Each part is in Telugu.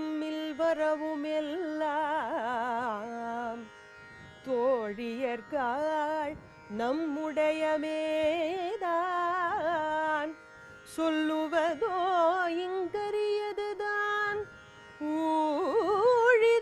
நம்மில் வரவும் எல்லாம் வரவுமெல்லாம் நம்முடைய மேதான் சொல்லுவதோ இங்கரியதுதான் ஊழி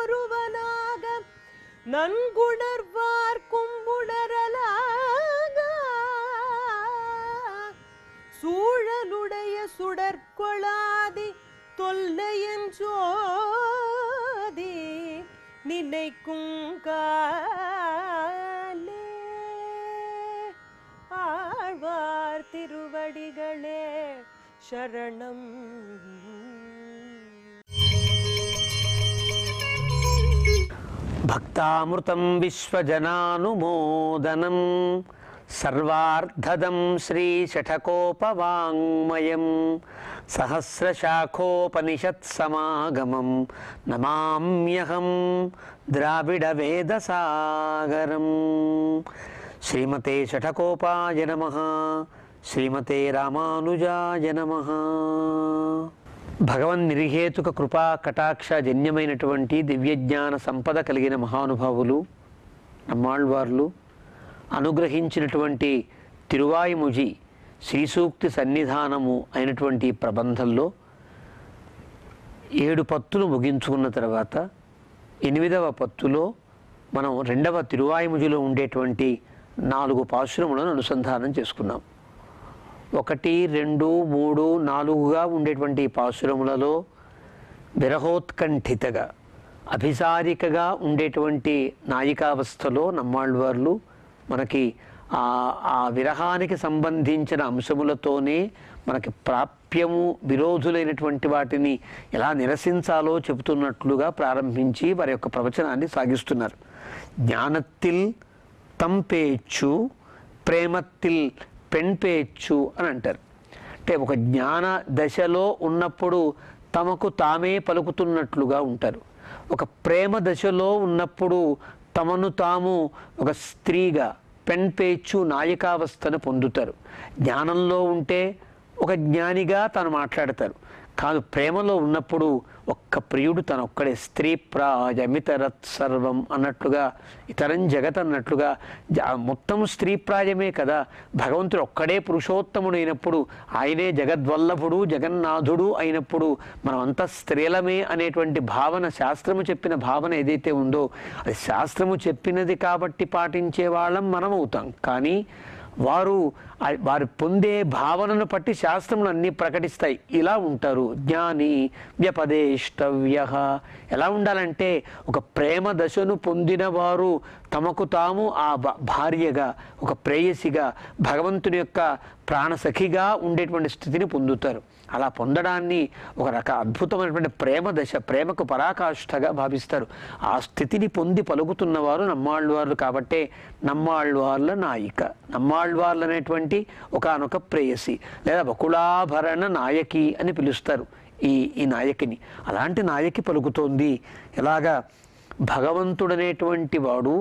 ஒருவனாக நன்குணர்வார் கும்புணரலாக சூழலுடைய சுடற்கொளாதி தொல்லையின் ஜோதி நினைக்கும் காலே ஆழ்வார் திருவடிகளே சரணம் भक्तामृतं विश्वजनानुमोदनं सर्वार्धदं श्रीषठकोपवाङ्मयम् సహస్రశాఖోపనిషత్సమాగమం నమామ్యహం ద్రావిడవేదసాగరం శ్రీమతే షఠకోపాయ నమ శ్రీమతే రామానుజాయ నమ భగవన్ నిర్హేతుక కృపా కటాక్ష జన్యమైనటువంటి దివ్యజ్ఞాన సంపద కలిగిన మహానుభావులు నమ్మాళ్వార్లు అనుగ్రహించినటువంటి తిరువాయిముజి శ్రీసూక్తి సన్నిధానము అయినటువంటి ప్రబంధంలో ఏడు పత్తులు ముగించుకున్న తర్వాత ఎనిమిదవ పత్తులో మనం రెండవ తిరువాయుముజులో ఉండేటువంటి నాలుగు పాశ్రములను అనుసంధానం చేసుకున్నాం ఒకటి రెండు మూడు నాలుగుగా ఉండేటువంటి పాశురములలో విరహోత్కంఠితగా అభిసారికగా ఉండేటువంటి నాయికావస్థలో నమ్మాళ్ళవార్లు మనకి ఆ విరహానికి సంబంధించిన అంశములతోనే మనకి ప్రాప్యము విరోధులైనటువంటి వాటిని ఎలా నిరసించాలో చెబుతున్నట్లుగా ప్రారంభించి వారి యొక్క ప్రవచనాన్ని సాగిస్తున్నారు జ్ఞానత్తిల్ తంపేచ్చు ప్రేమత్తిల్ పెంపేచ్చు అని అంటారు అంటే ఒక జ్ఞాన దశలో ఉన్నప్పుడు తమకు తామే పలుకుతున్నట్లుగా ఉంటారు ఒక ప్రేమ దశలో ఉన్నప్పుడు తమను తాము ఒక స్త్రీగా పెన్ పేచ్చు నాయకావస్థను పొందుతారు జ్ఞానంలో ఉంటే ఒక జ్ఞానిగా తాను మాట్లాడతారు కాదు ప్రేమలో ఉన్నప్పుడు ఒక్క ప్రియుడు తన ఒక్కడే స్త్రీ ప్రాజమితరత్ సర్వం అన్నట్లుగా ఇతరం జగత్ అన్నట్లుగా మొత్తం స్త్రీ ప్రాజమే కదా భగవంతుడు ఒక్కడే పురుషోత్తముడు అయినప్పుడు ఆయనే జగద్వల్లభుడు జగన్నాథుడు అయినప్పుడు మనమంతా స్త్రీలమే అనేటువంటి భావన శాస్త్రము చెప్పిన భావన ఏదైతే ఉందో అది శాస్త్రము చెప్పినది కాబట్టి పాటించే వాళ్ళం మనం అవుతాం కానీ వారు వారు పొందే భావనను బట్టి శాస్త్రములు అన్నీ ప్రకటిస్తాయి ఇలా ఉంటారు జ్ఞాని వ్యపదేష్టవ్య ఎలా ఉండాలంటే ఒక ప్రేమ దశను పొందిన వారు తమకు తాము ఆ భార్యగా ఒక ప్రేయసిగా భగవంతుని యొక్క ప్రాణసఖిగా ఉండేటువంటి స్థితిని పొందుతారు అలా పొందడాన్ని ఒక రక అద్భుతమైనటువంటి ప్రేమ దశ ప్రేమకు పరాకాష్ఠగా భావిస్తారు ఆ స్థితిని పొంది పలుకుతున్నవారు నమ్మాళ్ళవారు కాబట్టే నమ్మాళ్ళవార్ల నాయిక నమ్మాళ్ళవార్లు అనేటువంటి ఒకనొక ప్రేయసి లేదా బకుళాభరణ నాయకి అని పిలుస్తారు ఈ ఈ నాయకిని అలాంటి నాయకి పలుకుతోంది ఇలాగా భగవంతుడనేటువంటి వాడు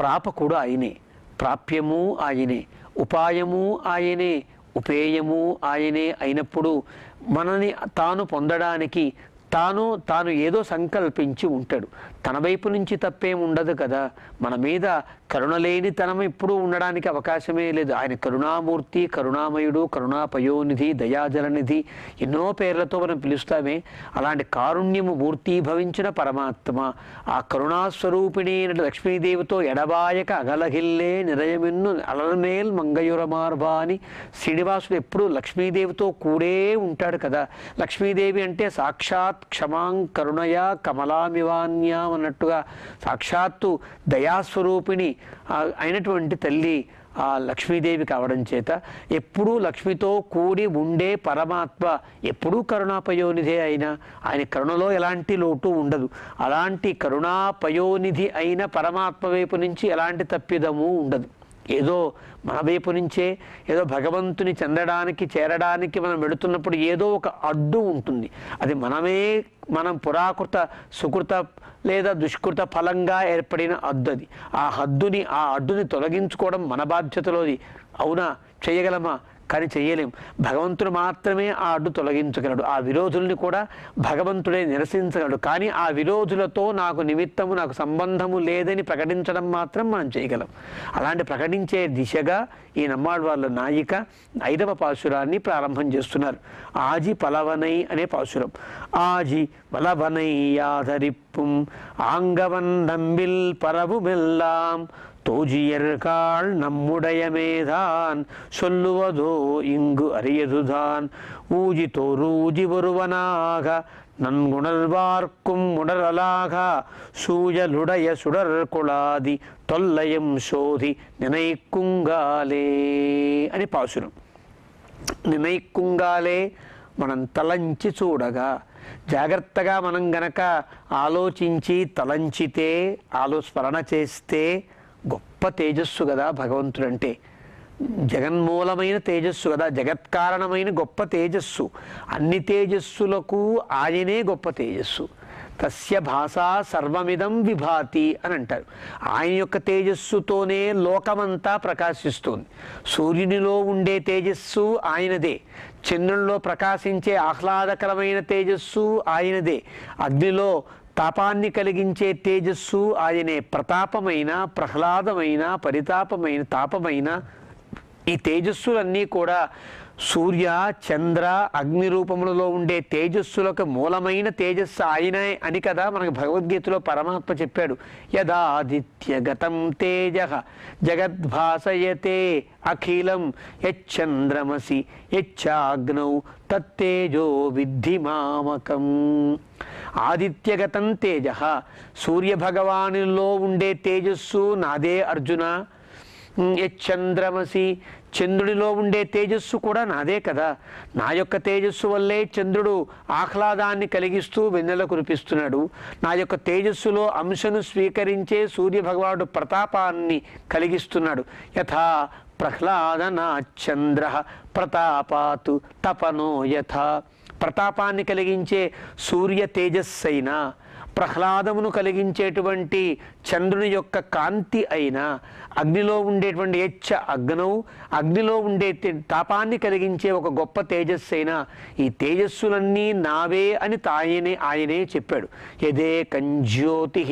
ప్రాపకుడు ఆయనే ప్రాప్యము ఆయనే ఉపాయము ఆయనే ఉపేయము ఆయనే అయినప్పుడు మనని తాను పొందడానికి తాను తాను ఏదో సంకల్పించి ఉంటాడు తన వైపు నుంచి తప్పేం ఉండదు కదా మన మీద లేని తనం ఎప్పుడూ ఉండడానికి అవకాశమే లేదు ఆయన కరుణామూర్తి కరుణామయుడు కరుణాపయోనిధి దయాజలనిధి ఎన్నో పేర్లతో మనం పిలుస్తామే అలాంటి కారుణ్యము మూర్తి భవించిన పరమాత్మ ఆ కరుణాస్వరూపిణి లక్ష్మీదేవితో ఎడబాయక అగలహిల్లే నిరయమిన్ను అలమేల్ మంగయురమార్భా అని శ్రీనివాసుడు ఎప్పుడూ లక్ష్మీదేవితో కూడే ఉంటాడు కదా లక్ష్మీదేవి అంటే సాక్షాత్ క్షమాం కరుణయా కమలామివాన్యామ అన్నట్టుగా సాక్షాత్తు దయాస్వరూపిణి అయినటువంటి తల్లి ఆ లక్ష్మీదేవి కావడం చేత ఎప్పుడూ లక్ష్మితో కూడి ఉండే పరమాత్మ ఎప్పుడూ కరుణాపయోనిధే అయినా ఆయన కరుణలో ఎలాంటి లోటు ఉండదు అలాంటి కరుణాపయోనిధి అయిన పరమాత్మ వైపు నుంచి ఎలాంటి తప్పిదము ఉండదు ఏదో మన వైపు నుంచే ఏదో భగవంతుని చెందడానికి చేరడానికి మనం వెళుతున్నప్పుడు ఏదో ఒక అడ్డు ఉంటుంది అది మనమే మనం పురాకృత సుకృత లేదా దుష్కృత ఫలంగా ఏర్పడిన అద్దు అది ఆ హద్దుని ఆ అడ్డుని తొలగించుకోవడం మన బాధ్యతలోది అవునా చేయగలమా కానీ చేయలేం భగవంతుడు మాత్రమే ఆ అడ్డు తొలగించగలడు ఆ విరోధుల్ని కూడా భగవంతుడే నిరసించగలడు కానీ ఆ విరోధులతో నాకు నిమిత్తము నాకు సంబంధము లేదని ప్రకటించడం మాత్రం మనం చేయగలం అలాంటి ప్రకటించే దిశగా ఈ నమ్మాడు వాళ్ళ నాయిక ఐదవ పాశురాన్ని ప్రారంభం చేస్తున్నారు ఆజి పలవనై అనే పాశురం ఆజి పలవనై ఆధరిప్పుం ఆంగవన్ నంబిల్ మెల్లాం தோஜியர்காள் நம்முடையமேதான் சொல்லுவதோ இங்கு அரியதுதான் ஊஜி தோரூஜி வருவனாக நன்குணர்வார்க்கும் உணரலாக சூழலுடைய சுடர் குழாதி தொல்லையும் சோதி நினைக்குங்காலே అని పాసురం నినైకుంగాలే మనం తలంచి చూడగా జాగ్రత్తగా మనం గనక ఆలోచించి తలంచితే ఆలోస్మరణ చేస్తే గొప్ప తేజస్సు కదా భగవంతుడు అంటే జగన్మూలమైన తేజస్సు కదా జగత్కారణమైన గొప్ప తేజస్సు అన్ని తేజస్సులకు ఆయనే గొప్ప తేజస్సు తస్య భాష సర్వమిదం విభాతి అని అంటారు ఆయన యొక్క తేజస్సుతోనే లోకమంతా ప్రకాశిస్తుంది సూర్యునిలో ఉండే తేజస్సు ఆయనదే చంద్రునిలో ప్రకాశించే ఆహ్లాదకరమైన తేజస్సు ఆయనదే అగ్నిలో తాపాన్ని కలిగించే తేజస్సు ఆయనే ప్రతాపమైన ప్రహ్లాదమైన పరితాపమైన తాపమైన ఈ తేజస్సులన్నీ కూడా సూర్య చంద్ర అగ్ని రూపములలో ఉండే తేజస్సులకు మూలమైన తేజస్సు ఆయనే అని కదా మనకు భగవద్గీతలో పరమాత్మ చెప్పాడు యదాదిత్యగతం తేజ జగద్భాసయతే అఖిలం యచ్చంద్రమసి యచ్చాగ్నౌ తత్తేజో విద్ధి మామకం ఆదిత్యగతం తేజ సూర్యభగవానులో ఉండే తేజస్సు నాదే అర్జున చంద్రమసి చంద్రుడిలో ఉండే తేజస్సు కూడా నాదే కదా నా యొక్క తేజస్సు వల్లే చంద్రుడు ఆహ్లాదాన్ని కలిగిస్తూ వెన్నెల కురిపిస్తున్నాడు నా యొక్క తేజస్సులో అంశను స్వీకరించే సూర్యభగవానుడు ప్రతాపాన్ని కలిగిస్తున్నాడు యథా ప్రహ్లాదనా చంద్ర ప్రతాపాతు తపనో యథ ప్రతాపాన్ని కలిగించే సూర్య అయినా ప్రహ్లాదమును కలిగించేటువంటి చంద్రుని యొక్క కాంతి అయిన అగ్నిలో ఉండేటువంటి యచ్చ అగ్నౌ అగ్నిలో ఉండే తాపాన్ని కలిగించే ఒక గొప్ప తేజస్సు అయినా ఈ తేజస్సులన్నీ నావే అని తాయనే ఆయనే చెప్పాడు యదే కంజ్యోతి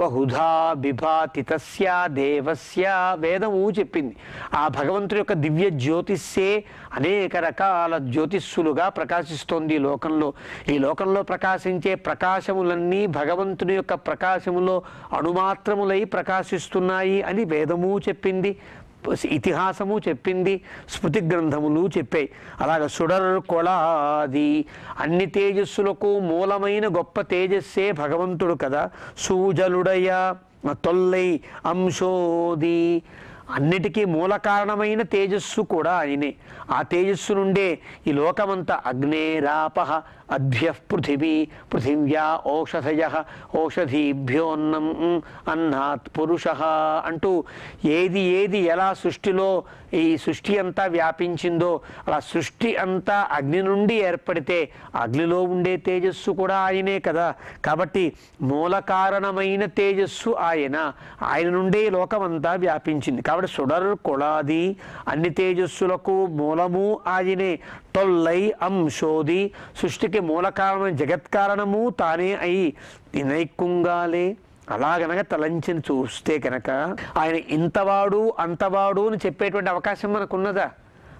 బహుధా విభాతి తస్యా దేవస్య వేదము చెప్పింది ఆ భగవంతుడి యొక్క దివ్య జ్యోతిస్సే అనేక రకాల జ్యోతిస్సులుగా ప్రకాశిస్తోంది ఈ లోకంలో ఈ లోకంలో ప్రకాశించే ప్రకాశములన్నీ భగవంతుని యొక్క ప్రకాశములో అణుమాత్రములై ప్రకాశిస్తున్నాయి అని వేదము చెప్పింది ఇతిహాసము చెప్పింది స్మృతి గ్రంథములు చెప్పాయి అలాగ సుడర్ కొళాది అన్ని తేజస్సులకు మూలమైన గొప్ప తేజస్సే భగవంతుడు కదా సూజలుడయ తొల్లై అంశోది అన్నిటికీ మూల కారణమైన తేజస్సు కూడా ఆయనే ఆ తేజస్సు నుండే ఈ లోకమంతా అగ్నేరాపహ అద్భ్య పృథివీ పృథివ్యా ఓషధయ ఓషధీభ్యోన్నం అన్నాత్ పురుష అంటూ ఏది ఏది ఎలా సృష్టిలో ఈ సృష్టి అంతా వ్యాపించిందో అలా సృష్టి అంతా అగ్ని నుండి ఏర్పడితే అగ్నిలో ఉండే తేజస్సు కూడా ఆయనే కదా కాబట్టి మూల కారణమైన తేజస్సు ఆయన ఆయన నుండే లోకమంతా వ్యాపించింది కాబట్టి సుడర్ కొళాది అన్ని తేజస్సులకు మూలము ఆయనే తొల్లై అంశోది సృష్టికి జగత్తుకి మూల కారణం జగత్ కారణము తానే అయి వినైక్కుంగాలే అలాగనక తలంచిని చూస్తే కనుక ఆయన ఇంతవాడు అంతవాడు అని చెప్పేటువంటి అవకాశం మనకు ఉన్నదా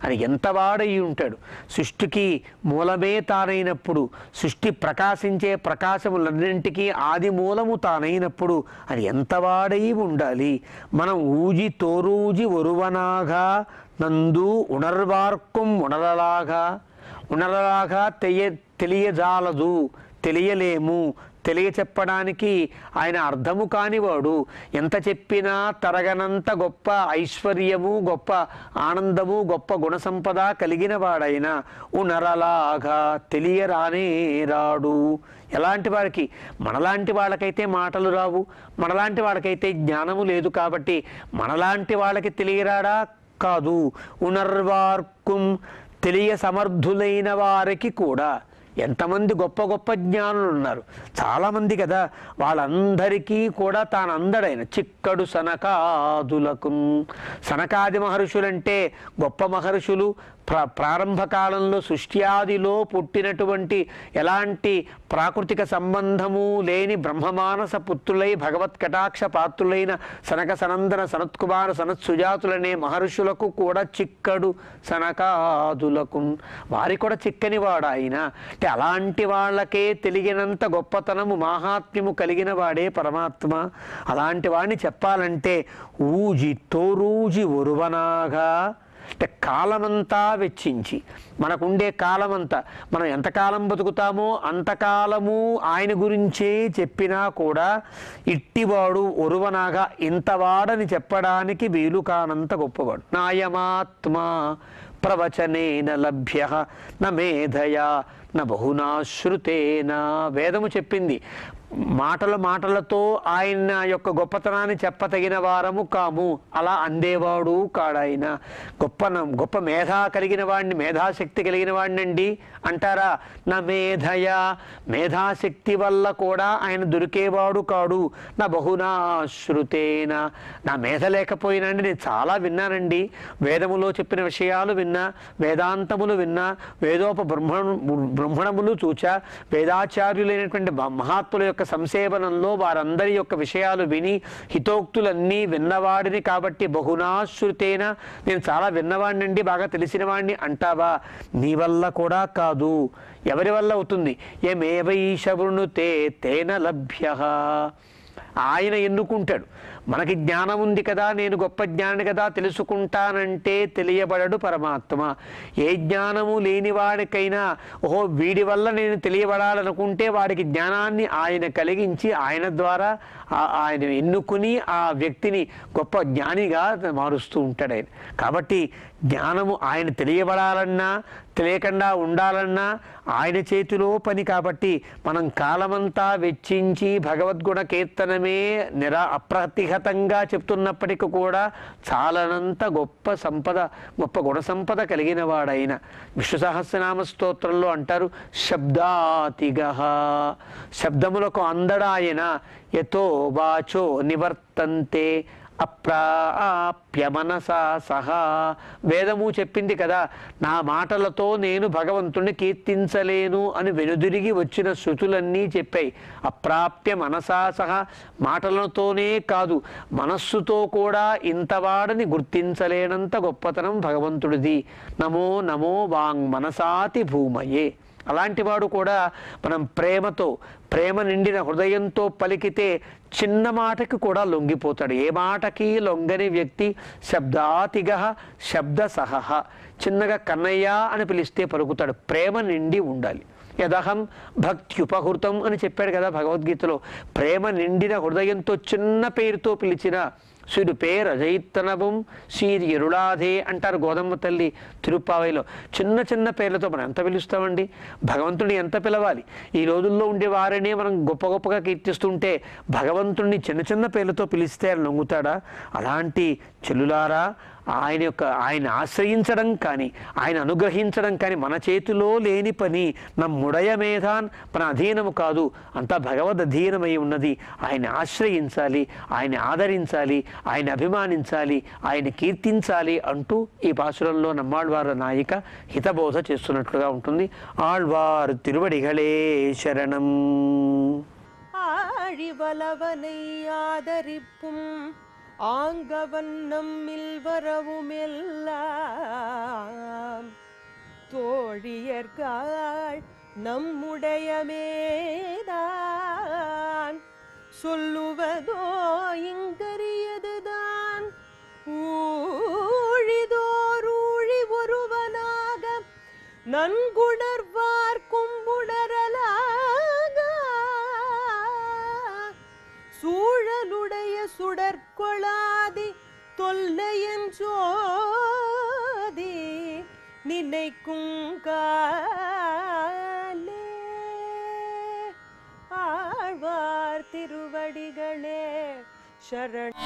అని ఎంతవాడయి ఉంటాడు సృష్టికి మూలమే తానైనప్పుడు సృష్టి ప్రకాశించే ప్రకాశములన్నింటికీ ఆది మూలము తానైనప్పుడు అని ఎంతవాడై ఉండాలి మనం ఊజి తోరూజి ఒరువనాగా నందు ఉణర్వార్కుం ఉణరలాగా ఉణరలాగా తెయ్య తెలియజాలదు తెలియలేము తెలియ చెప్పడానికి ఆయన అర్థము కానివాడు ఎంత చెప్పినా తరగనంత గొప్ప ఐశ్వర్యము గొప్ప ఆనందము గొప్ప గుణ సంపద కలిగిన వాడైనా ఉనరలాగా తెలియరానే రాడు ఎలాంటి వారికి మనలాంటి వాళ్ళకైతే మాటలు రావు మనలాంటి వాళ్ళకైతే జ్ఞానము లేదు కాబట్టి మనలాంటి వాళ్ళకి తెలియరాడా కాదు ఉనర్వార్కుం తెలియ సమర్థులైన వారికి కూడా ఎంతమంది గొప్ప గొప్ప జ్ఞానులు ఉన్నారు చాలామంది కదా వాళ్ళందరికీ కూడా తాను అందడైన చిక్కడు సనకాదులకు సనకాది మహర్షులంటే గొప్ప మహర్షులు ప్ర ప్రారంభకాలంలో సృష్ట్యాదిలో పుట్టినటువంటి ఎలాంటి ప్రాకృతిక సంబంధము లేని బ్రహ్మమానస పుత్రులై భగవత్ కటాక్ష పాత్రులైన సనక సనందన సనత్కుమార సనత్సుజాతులనే మహర్షులకు కూడా చిక్కడు సనకాదులకు వారి కూడా వాడు ఆయన అంటే అలాంటి వాళ్ళకే తెలియనంత గొప్పతనము మాహాత్మ్యము కలిగిన వాడే పరమాత్మ అలాంటి వాడిని చెప్పాలంటే ఊజి తోరూజి ఒరువనాగా అంటే కాలమంతా వెచ్చించి మనకుండే కాలమంతా మనం ఎంతకాలం బతుకుతామో అంతకాలము ఆయన గురించే చెప్పినా కూడా ఇట్టివాడు ఒరువనాగా ఇంతవాడని చెప్పడానికి వీలు కానంత గొప్పవాడు నాయమాత్మ ప్రవచనేన లభ్య న మేధయా నా బహునాశ్రుతేనా వేదము చెప్పింది మాటల మాటలతో ఆయన యొక్క గొప్పతనాన్ని చెప్పతగిన వారము కాము అలా అందేవాడు కాడాయన గొప్ప గొప్ప మేధా కలిగిన వాడిని మేధాశక్తి కలిగిన వాడినండి అంటారా నా మేధయా మేధాశక్తి వల్ల కూడా ఆయన దొరికేవాడు కాడు నా బహునాశ్రుతేన నా మేధ లేకపోయినండి నేను చాలా విన్నానండి వేదములో చెప్పిన విషయాలు విన్నా వేదాంతములు విన్నా వేదోప బ్రహ్మణ బ్రహ్మణములు చూచా వేదాచార్యులైనటువంటి మహాత్ముల యొక్క సంసేవనంలో వారందరి యొక్క విషయాలు విని హితోక్తులన్నీ విన్నవాడిని కాబట్టి బహునాశ్రుతేన నేను చాలా విన్నవాడినండి బాగా తెలిసిన వాడిని అంటావా నీ వల్ల కూడా కాదు ఎవరి వల్ల అవుతుంది యమేవైషవృణుతే తేన లభ్య ఆయన ఎన్నుకుంటాడు మనకి జ్ఞానం ఉంది కదా నేను గొప్ప జ్ఞాని కదా తెలుసుకుంటానంటే తెలియబడడు పరమాత్మ ఏ జ్ఞానము లేనివాడికైనా ఓహో వీడి వల్ల నేను తెలియబడాలనుకుంటే వాడికి జ్ఞానాన్ని ఆయన కలిగించి ఆయన ద్వారా ఆయన ఎన్నుకుని ఆ వ్యక్తిని గొప్ప జ్ఞానిగా మారుస్తూ ఉంటాడు ఆయన కాబట్టి జ్ఞానము ఆయన తెలియబడాలన్నా తెలియకుండా ఉండాలన్నా ఆయన చేతిలో పని కాబట్టి మనం కాలమంతా వెచ్చించి భగవద్గుణ కీర్తనమే నిర అప్రతిహతంగా చెప్తున్నప్పటికీ కూడా చాలనంత గొప్ప సంపద గొప్ప గుణ సంపద కలిగిన వాడైన విష్ణు సహస్రనామ స్తోత్రంలో అంటారు శబ్దాతిగ శబ్దములకు అందడాయన ఎతో వాచో నివర్తంతే అప్రాప్యమనస మనసా సహా వేదము చెప్పింది కదా నా మాటలతో నేను భగవంతుణ్ణి కీర్తించలేను అని వెనుదిరిగి వచ్చిన శృతులన్నీ చెప్పాయి అప్రాప్య మనసా సహా మాటలతోనే కాదు మనస్సుతో కూడా ఇంతవాడని గుర్తించలేనంత గొప్పతనం భగవంతుడిది నమో నమో వాంగ్ మనసాతి భూమయే అలాంటి వాడు కూడా మనం ప్రేమతో ప్రేమ నిండిన హృదయంతో పలికితే చిన్న మాటకి కూడా లొంగిపోతాడు ఏ మాటకి లొంగని వ్యక్తి శబ్దాతిగ శబ్ద సహహ చిన్నగా కన్నయ్య అని పిలిస్తే పలుకుతాడు ప్రేమ నిండి ఉండాలి యదహం భక్తి ఉపహృతం అని చెప్పాడు కదా భగవద్గీతలో ప్రేమ నిండిన హృదయంతో చిన్న పేరుతో పిలిచిన పేరు అజైతనవం సీరి ఎరుళాధే అంటారు గోదమ్మ తల్లి తిరుప్పావైలో చిన్న చిన్న పేర్లతో మనం ఎంత పిలుస్తామండి భగవంతుడిని ఎంత పిలవాలి ఈ రోజుల్లో ఉండే వారినే మనం గొప్ప గొప్పగా కీర్తిస్తుంటే భగవంతుడిని చిన్న చిన్న పేర్లతో పిలిస్తే నొంగుతాడా అలాంటి చెల్లులారా ఆయన యొక్క ఆయన ఆశ్రయించడం కానీ ఆయన అనుగ్రహించడం కానీ మన చేతిలో లేని పని నమ్ముడయ మేధాన్ మన అధీనము కాదు అంతా భగవద్ అధీనమై ఉన్నది ఆయన ఆశ్రయించాలి ఆయన ఆదరించాలి ఆయన అభిమానించాలి ఆయన కీర్తించాలి అంటూ ఈ పాశురంలో నమ్మాళ్వార నాయిక హితబోధ చేస్తున్నట్లుగా ఉంటుంది ఆళ్వారు తిరువడిగళే శరణం ஆழிவலவனை ఆదరిప్పు ஆங்கவன் நம்மில் வரவுமெல்லாம் நம்முடைய மேதான் சொல்லுவதோ இங்கரியதுதான் ஊழிதோரூழி ஒருவனாக நன்குணர்வார் கும்புணரலாக சூழலுடைய சுடற் கொளாதி தொல்லையன்றோதி நினைக்கும் காலே ஆழ்வார் திருவடிகளே சரண்